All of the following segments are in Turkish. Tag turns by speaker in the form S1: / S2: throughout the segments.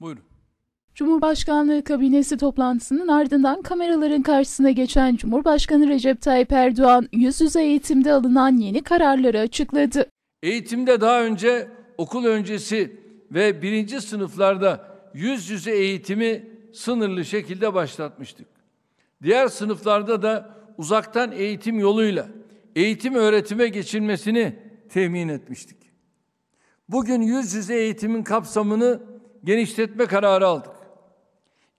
S1: Buyurun. Cumhurbaşkanlığı kabinesi toplantısının ardından kameraların karşısına geçen Cumhurbaşkanı Recep Tayyip Erdoğan yüz yüze eğitimde alınan yeni kararları açıkladı.
S2: Eğitimde daha önce okul öncesi ve birinci sınıflarda yüz yüze eğitimi sınırlı şekilde başlatmıştık. Diğer sınıflarda da uzaktan eğitim yoluyla eğitim öğretime geçilmesini temin etmiştik. Bugün yüz yüze eğitimin kapsamını genişletme kararı aldık.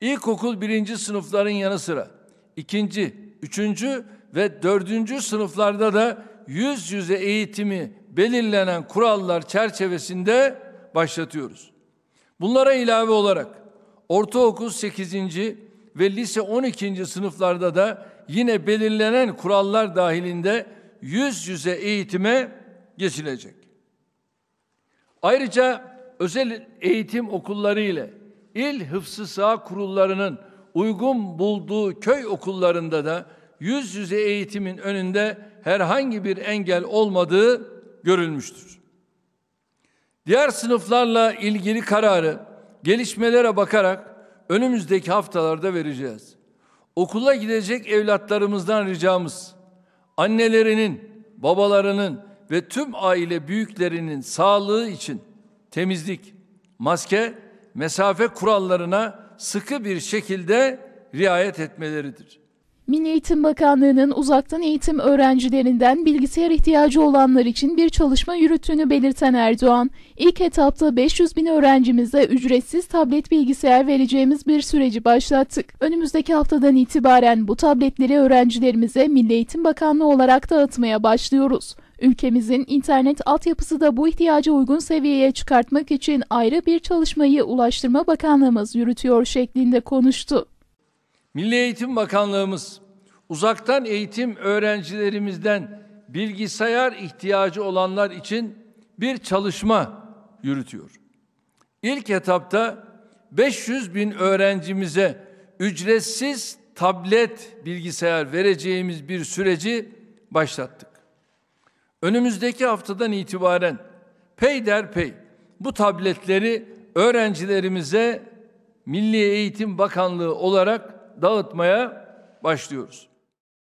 S2: İlkokul birinci sınıfların yanı sıra ikinci, üçüncü ve dördüncü sınıflarda da yüz yüze eğitimi belirlenen kurallar çerçevesinde başlatıyoruz. Bunlara ilave olarak ortaokul 8. ve lise 12. sınıflarda da yine belirlenen kurallar dahilinde yüz yüze eğitime geçilecek. Ayrıca özel eğitim okulları ile il hıfzı sağ kurullarının uygun bulduğu köy okullarında da yüz yüze eğitimin önünde herhangi bir engel olmadığı görülmüştür. Diğer sınıflarla ilgili kararı gelişmelere bakarak önümüzdeki haftalarda vereceğiz. Okula gidecek evlatlarımızdan ricamız annelerinin, babalarının ve tüm aile büyüklerinin sağlığı için temizlik, maske, mesafe kurallarına sıkı bir şekilde riayet etmeleridir.
S1: Milli Eğitim Bakanlığı'nın uzaktan eğitim öğrencilerinden bilgisayar ihtiyacı olanlar için bir çalışma yürüttüğünü belirten Erdoğan, ilk etapta 500 bin öğrencimize ücretsiz tablet bilgisayar vereceğimiz bir süreci başlattık. Önümüzdeki haftadan itibaren bu tabletleri öğrencilerimize Milli Eğitim Bakanlığı olarak dağıtmaya başlıyoruz. Ülkemizin internet altyapısı da bu ihtiyaca uygun seviyeye çıkartmak için ayrı bir çalışmayı Ulaştırma Bakanlığımız yürütüyor şeklinde konuştu.
S2: Milli Eğitim Bakanlığımız uzaktan eğitim öğrencilerimizden bilgisayar ihtiyacı olanlar için bir çalışma yürütüyor. İlk etapta 500 bin öğrencimize ücretsiz tablet bilgisayar vereceğimiz bir süreci başlattık önümüzdeki haftadan itibaren peyderpey bu tabletleri öğrencilerimize Milli Eğitim Bakanlığı olarak dağıtmaya başlıyoruz.